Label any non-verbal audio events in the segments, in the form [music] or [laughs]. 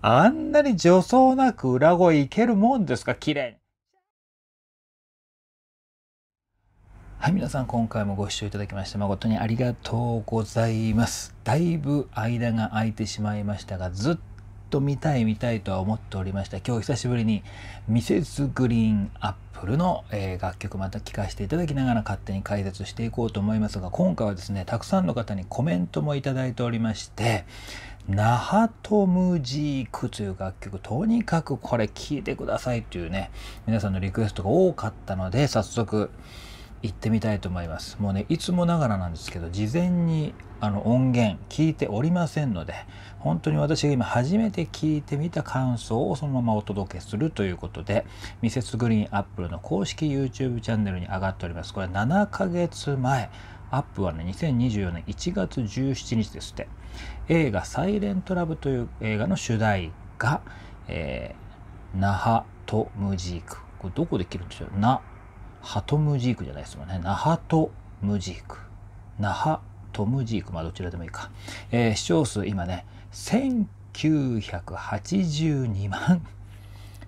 あんなに助走なく裏声いけるもんですか綺麗に。はい、皆さん今回もご視聴いただきまして誠にありがとうございます。だいぶ間が空いてしまいましたが、ずっと見たい見たいとは思っておりました。今日久しぶりにミセスグリーンアッププルの、え楽曲また聴かせていただきながら勝手に解説していこうと思いますが今回はですねたくさんの方にコメントも頂いておりまして「ナハトムジーク」という楽曲とにかくこれ聴いてくださいというね皆さんのリクエストが多かったので早速行ってみたいと思います。もうねいつもながらなんですけど事前にあの音源聞いておりませんので本当に私が今初めて聞いてみた感想をそのままお届けするということで、ミセスグリーンアップルの公式 YouTube チャンネルに上がっております。これ7ヶ月前。アップはね、2024年1月17日ですって。映画サイレントラブという映画の主題が、えー、ナハトムジーク。これどこで切るんでしょうナハトムジークじゃないですもんね。ナハトムジーク。ナハトムジーク。まあどちらでもいいか。えー、視聴数今ね、1982万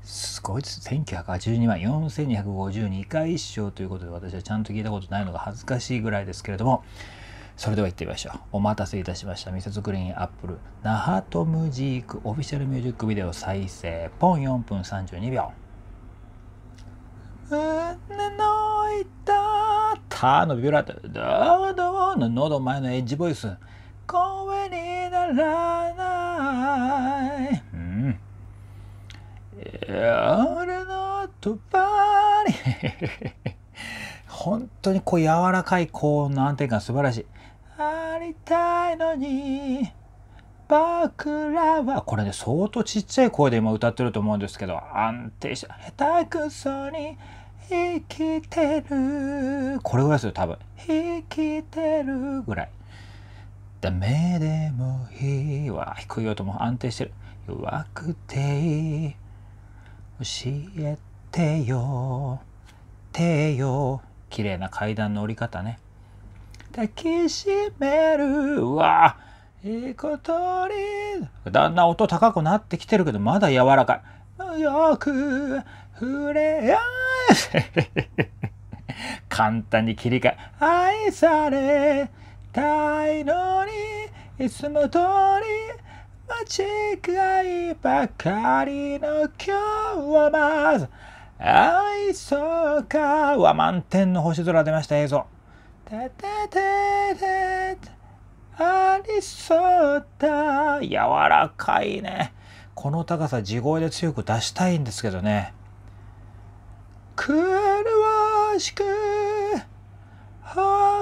すごいです1982万4252回一生ということで私はちゃんと聞いたことないのが恥ずかしいぐらいですけれどもそれでは行ってみましょう。お待たせいたしました。ミセスグリーンアップル、ナハトムジークオフィシャルミュージックビデオ再生、ポン4分32秒。胸のいたたのビュラーどうどうの喉前のエッジボイス。らない、うん、俺のとばに本当にこう柔らかい高音の安定感素晴らしいありたいのに僕らはこれね相当ちっちゃい声で今歌ってると思うんですけど安定した下手くそに生きてるこれぐらいですよ多分生きてるぐらいダメでもいい。わ、低い音も安定してる。弱くていい。教えてよ。てよ。綺麗な階段の降り方ね。抱きしめるわ。いいことに。だんだん音高くなってきてるけど、まだ柔らかい。よく触れ合え。[laughs] 簡単に切り替え。愛され。たいのにいつも通り間違いばかりの今日はまず愛そうかは満点の星空出ました映像ててててありそうだ柔らかいねこの高さ地声で強く出したいんですけどね狂わしく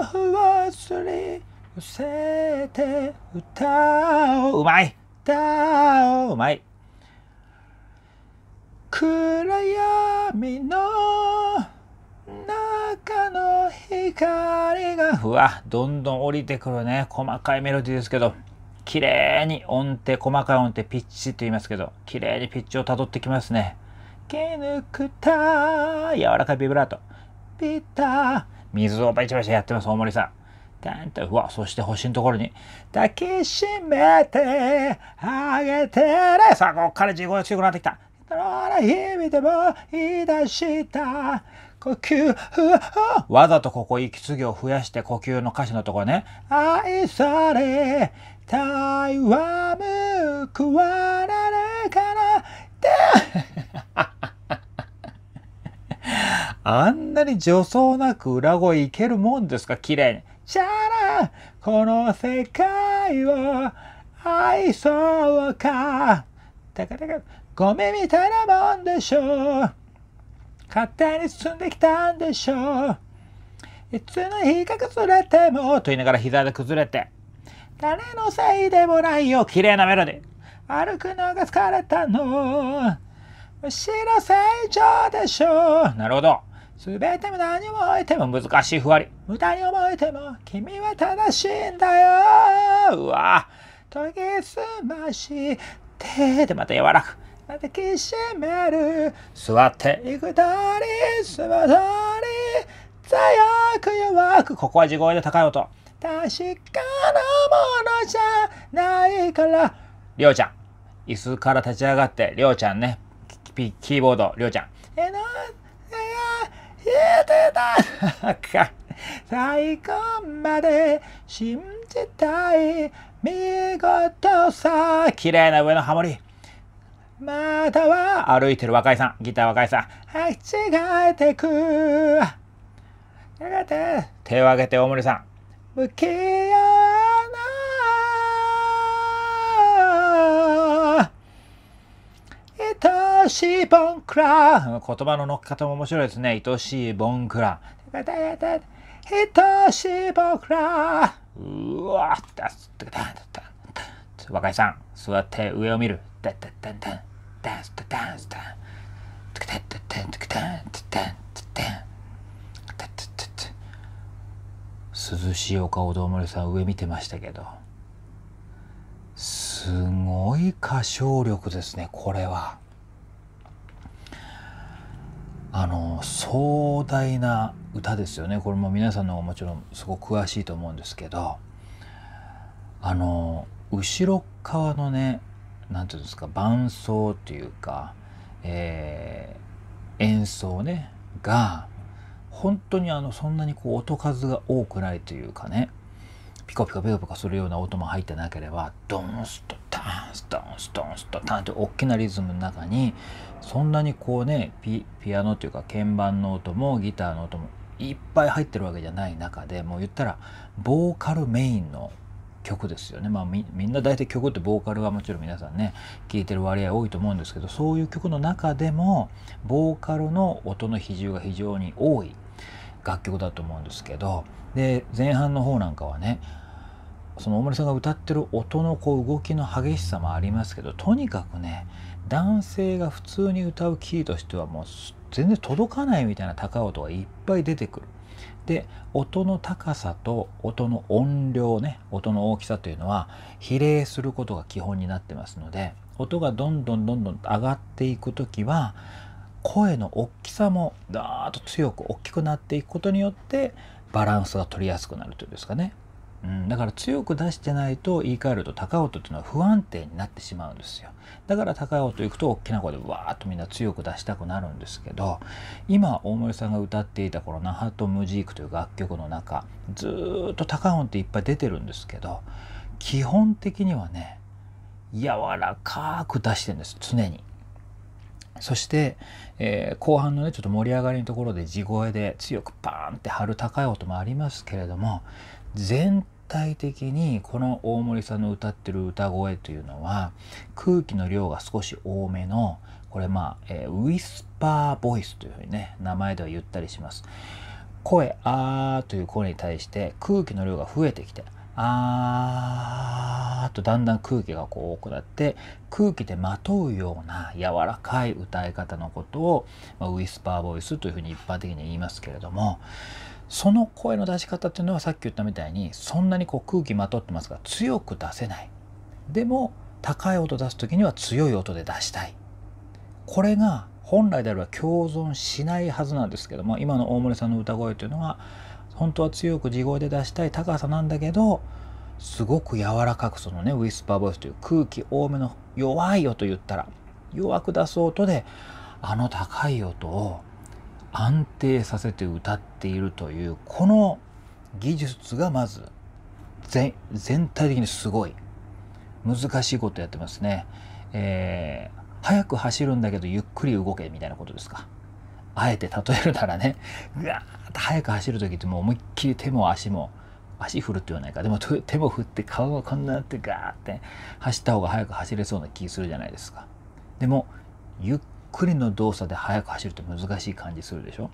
忘れ寄せて歌おう。うまい歌おう。うまい。暗闇の中の光が、ふわ、どんどん降りてくるね。細かいメロディーですけど、綺麗に音程、細かい音程、ピッチと言いますけど、綺麗にピッチをたどってきますね。毛抜くた柔らかいビブラート。ビタ水をバチバチやってます、大森さん。だんと、うわ、そして星のところに、抱きしめて、あげてね。さあ、こっから地声が強くなってきた。だら意味でも言い出した呼吸わざとここ息継ぎを増やして呼吸の歌詞のところね愛されたいは報われるからであんなに女装なく裏声いけるもんですか綺麗に。チャラこの世界を愛そうか。だからゴミみたいなもんでしょう。勝手に進んできたんでしょう。いつの日か崩れても、と言いながら膝で崩れて。誰のせいでもないよ、綺麗なメロディー。歩くのが疲れたの。むしろ正常でしょう。なるほど。すべても何を置いても難しいふわり。無駄に思えても君は正しいんだよ。うわ研ぎ澄まして、でまた柔らかく。またきしめる。座って行くとり、座まり。強く弱く。ここは地声で高い音。確かなものじゃないから。りょうちゃん。椅子から立ち上がって、りょうちゃんね。キーボード、りょうちゃん。えな言えてたか [laughs] 最後まで信じたい見事さ綺麗な上のハモリまたは歩いてる若いさんギター若いさんはい違えてく手を挙げて大森さん愛しいボンクラ言葉の乗っ方も面白いですね。愛しいボンクラ。愛しいボンクラうわだ若井さん、座って上を見る。だだだだダンスダダンスダダンダンダンダンダン涼しいお顔どうもりさん上見てましたけどすごい歌唱力ですねこれは。壮大な歌ですよねこれも皆さんの方もちろんすごく詳しいと思うんですけどあの後ろ側のね何て言うんですか伴奏というか、えー、演奏ねが本当にあのそんなにこう音数が多くないというかねピコピコピコピコするような音も入ってなければドンスとストンストンストンって大きなリズムの中にそんなにこうねピアノというか鍵盤の音もギターの音もいっぱい入ってるわけじゃない中でもう言ったらボーカルメインの曲ですよね、まあ、みんな大体曲ってボーカルはもちろん皆さんね聴いてる割合多いと思うんですけどそういう曲の中でもボーカルの音の比重が非常に多い楽曲だと思うんですけどで前半の方なんかはねその大森さんが歌ってる音のこう動きの激しさもありますけどとにかくね男性が普通に歌うキーとしてはもう全然届かないみたいな高音がいっぱい出てくる。で音の高さと音の音量ね音の大きさというのは比例することが基本になってますので音がどんどんどんどん上がっていく時は声の大きさもダーッと強く大きくなっていくことによってバランスが取りやすくなるというんですかねうん、だから強く出してないと言い換えると高音っていうのは不安定になってしまうんですよだから高い音いくと大きな声でわーっとみんな強く出したくなるんですけど今大森さんが歌っていたこの「ナハト・ムジーク」という楽曲の中ずっと高音っていっぱい出てるんですけど基本的にはね柔らかく出してるんです常に。そして、えー、後半のねちょっと盛り上がりのところで地声で強くパーンって張る高い音もありますけれども全体的にこの大森さんの歌ってる歌声というのは空気の量が少し多めのこれまあ、えー、ウィスパーボイスというふうにね名前では言ったりします声あーという声に対して空気の量が増えてきてあーとだんだん空気がこう多くなって空気でまとうような柔らかい歌い方のことを、まあ、ウィスパーボイスというふうに一般的に言いますけれどもその声の出し方っていうのはさっき言ったみたいにそんなにこう空気まとってますが強く出せないでも高い音出す時には強い音で出したいこれが本来であれば共存しないはずなんですけども今の大森さんの歌声というのは本当は強く地声で出したい高さなんだけどすごく柔らかくそのねウィスパーボイスという空気多めの弱い音言ったら弱く出す音であの高い音を安定させて歌っているというこの技術がまず全体的にすごい難しいことやってますね。えー、早く走るんだけどゆっくり動けみたいなことですか。あえて例えるならねぐ [laughs] わーっと早く走る時ってもう思いっきり手も足も足振るって言わないかでも手も振って顔がこんななってガーって走った方が早く走れそうな気するじゃないですか。でもゆっくりの動作で速く走ると難しい感じするでしょ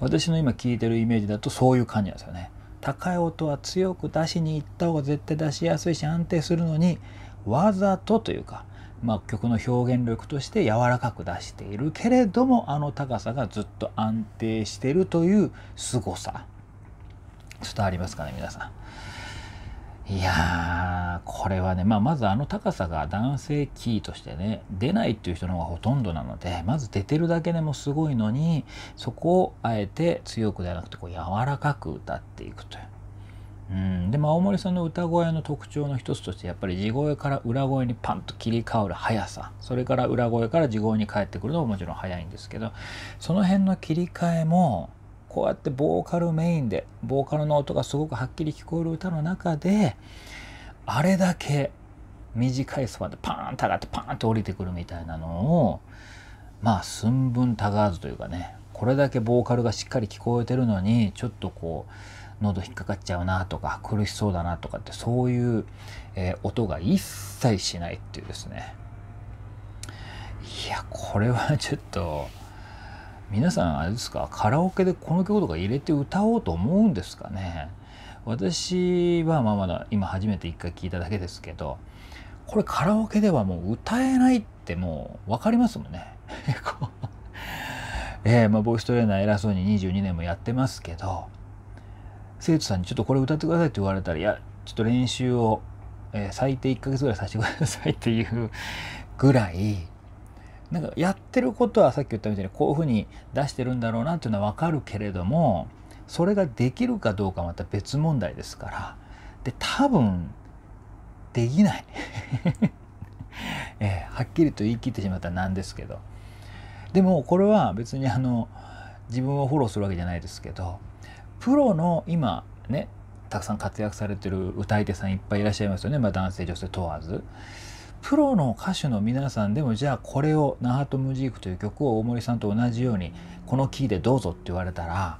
私の今聞いてるイメージだとそういう感じなんですよね高い音は強く出しに行った方が絶対出しやすいし安定するのにわざとというか、まあ、曲の表現力として柔らかく出しているけれどもあの高さがずっと安定してるという凄さ伝わりますかね皆さん。いやー、これはね、まあ、まずあの高さが男性キーとしてね、出ないっていう人の方がほとんどなので、まず出てるだけでもすごいのに、そこをあえて強くではなくて、こう、柔らかく歌っていくという。うん、でも青森さんの歌声の特徴の一つとしてやっぱり地声から裏声にパンと切り替わる速さそれから裏声から地声に返ってくるのももちろん速いんですけどその辺の切り替えもこうやってボーカルメインでボーカルの音がすごくはっきり聞こえる歌の中であれだけ短いスパンでパーンと上がってパーンと降りてくるみたいなのをまあ寸分たがわずというかねこれだけボーカルがしっかり聞こえてるのにちょっとこう喉引っかかっちゃうなとか苦しそうだなとかってそういう、えー、音が一切しないっていうですねいやこれはちょっと。皆さんあれですかカラオケでこの曲とか入れて歌おうと思うんですかね私はまあまだ今初めて一回聞いただけですけどこれカラオケではもう歌えないってもう分かりますもんね。[laughs] えー、まあボイストレーナー偉そうに22年もやってますけど生徒さんにちょっとこれ歌ってくださいって言われたらいやちょっと練習を、えー、最低1ヶ月ぐらいさせてくださいっていうぐらいなんかやってることはさっき言ったみたいにこういうふうに出してるんだろうなっていうのは分かるけれどもそれができるかどうかまた別問題ですからで多分できない、[laughs] えー、はっきりと言い切ってしまったらなんですけどでもこれは別にあの自分をフォローするわけじゃないですけどプロの今ねたくさん活躍されてる歌い手さんいっぱいいらっしゃいますよね、まあ、男性女性問わず。プロの歌手の皆さんでもじゃあこれを「ナハトムジーク」という曲を大森さんと同じようにこのキーでどうぞって言われたら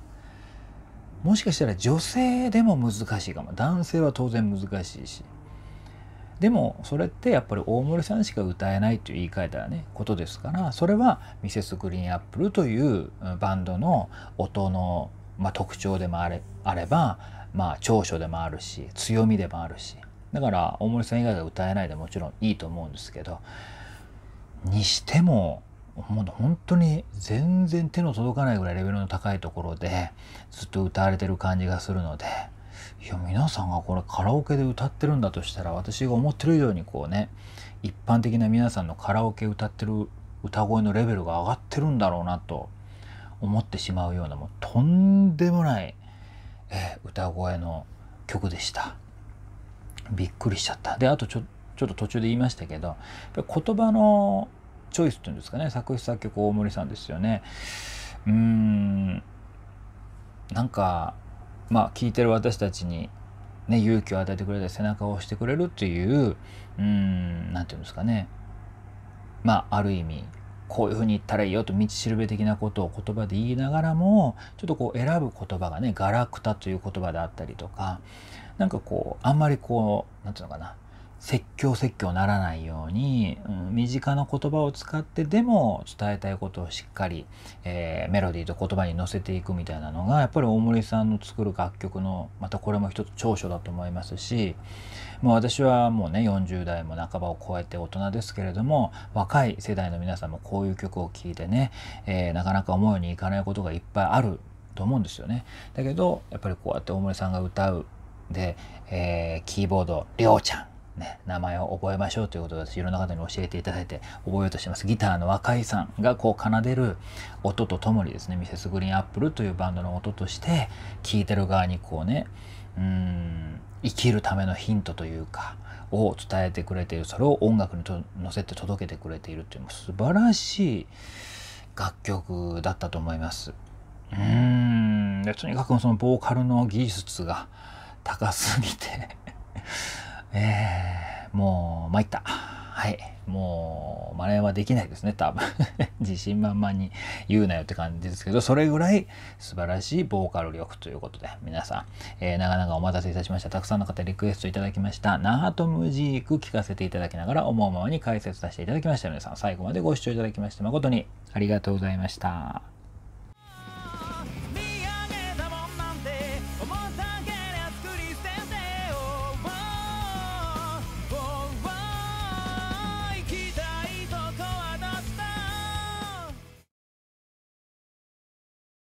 もしかしたら女性でも難しいかも男性は当然難しいしでもそれってやっぱり大森さんしか歌えないという言い換えたらねことですからそれはミセスグリーンアップルというバンドの音の、まあ、特徴でもあれあれば、まあ、長所でもあるし強みでもあるしだから大森さん以外が歌えないでもちろんいいと思うんですけどにしてももう本当に全然手の届かないぐらいレベルの高いところでずっと歌われてる感じがするのでいや皆さんがこれカラオケで歌ってるんだとしたら私が思ってる以上にこうね一般的な皆さんのカラオケ歌ってる歌声のレベルが上がってるんだろうなと思ってしまうようなもうとんでもない、え歌声の曲でした。びっくりしちゃった。であとちょちょっと途中で言いましたけど言葉のチョイスっていうんですかね作詞作曲大森さんですよね。うーんなんかまあ聞いてる私たちに、ね、勇気を与えてくれて背中を押してくれるっていううーん何て言うんですかねまあある意味こういうふうに言ったらいいよと道しるべ的なことを言葉で言いながらもちょっとこう選ぶ言葉がねガラクタという言葉であったりとかなんかこうあんまりこう何て言うのかな説教説教ならないように、うん、身近な言葉を使ってでも伝えたいことをしっかり、えー、メロディーと言葉に乗せていくみたいなのがやっぱり大森さんの作る楽曲のまたこれも一つ長所だと思いますしもう私はもうね40代も半ばを超えて大人ですけれども若い世代の皆さんもこういう曲を聴いてね、えー、なかなか思うようにいかないことがいっぱいあると思うんですよね。だけどやっぱりこうやって大森さんが歌うで、えー、キーボードりょうちゃんね、名前を覚えましょうということです。いろんな方に教えていただいて覚えようとしてます。ギターの若いさんがこう奏でる音とともにですね、ミセスグリーンアップルというバンドの音として、聴いてる側にこうね、うん、生きるためのヒントというか、を伝えてくれている、それを音楽にと乗せて届けてくれているという、素晴らしい楽曲だったと思います。うーん、とにかくそのボーカルの技術が高すぎてえー、もう参った。はい。もう、真似はできないですね、多分。[laughs] 自信満々に言うなよって感じですけど、それぐらい素晴らしいボーカル力ということで、皆さん、えー、長々お待たせいたしました。たくさんの方リクエストいただきました。ナハトムジーク聞かせていただきながら、思うままに解説させていただきました。皆さん、最後までご視聴いただきまして、誠にありがとうございました。